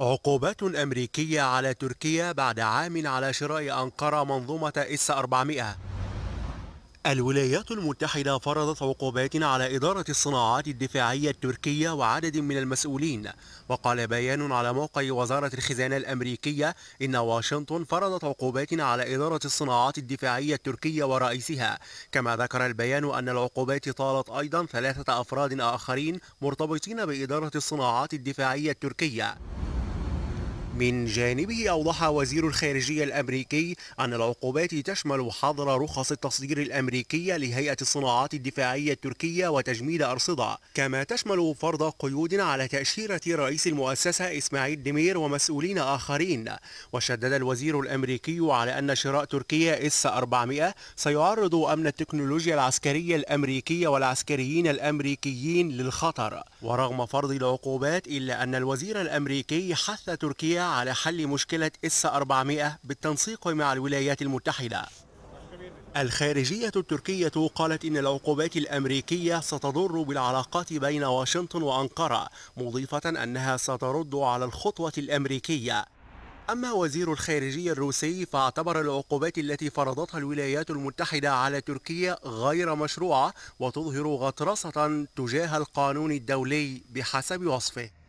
عقوبات أمريكية على تركيا بعد عام على شراء أنقرة منظومة إس 400 الولايات المتحدة فرضت عقوبات على إدارة الصناعات الدفاعية التركية وعدد من المسؤولين وقال بيان على موقع وزارة الخزانة الأمريكية إن واشنطن فرضت عقوبات على إدارة الصناعات الدفاعية التركية ورئيسها كما ذكر البيان أن العقوبات طالت أيضا ثلاثة أفراد آخرين مرتبطين بإدارة الصناعات الدفاعية التركية من جانبه أوضح وزير الخارجية الأمريكي أن العقوبات تشمل حظر رخص التصدير الأمريكية لهيئة الصناعات الدفاعية التركية وتجميد أرصدة كما تشمل فرض قيود على تأشيرة رئيس المؤسسة إسماعيل دمير ومسؤولين آخرين وشدد الوزير الأمريكي على أن شراء تركيا إس 400 سيعرض أمن التكنولوجيا العسكرية الأمريكية والعسكريين الأمريكيين للخطر ورغم فرض العقوبات إلا أن الوزير الأمريكي حث تركيا على حل مشكلة إس 400 بالتنسيق مع الولايات المتحدة الخارجية التركية قالت إن العقوبات الأمريكية ستضر بالعلاقات بين واشنطن وأنقرة مضيفة أنها سترد على الخطوة الأمريكية أما وزير الخارجية الروسي فاعتبر العقوبات التي فرضتها الولايات المتحدة على تركيا غير مشروعة وتظهر غطرسة تجاه القانون الدولي بحسب وصفه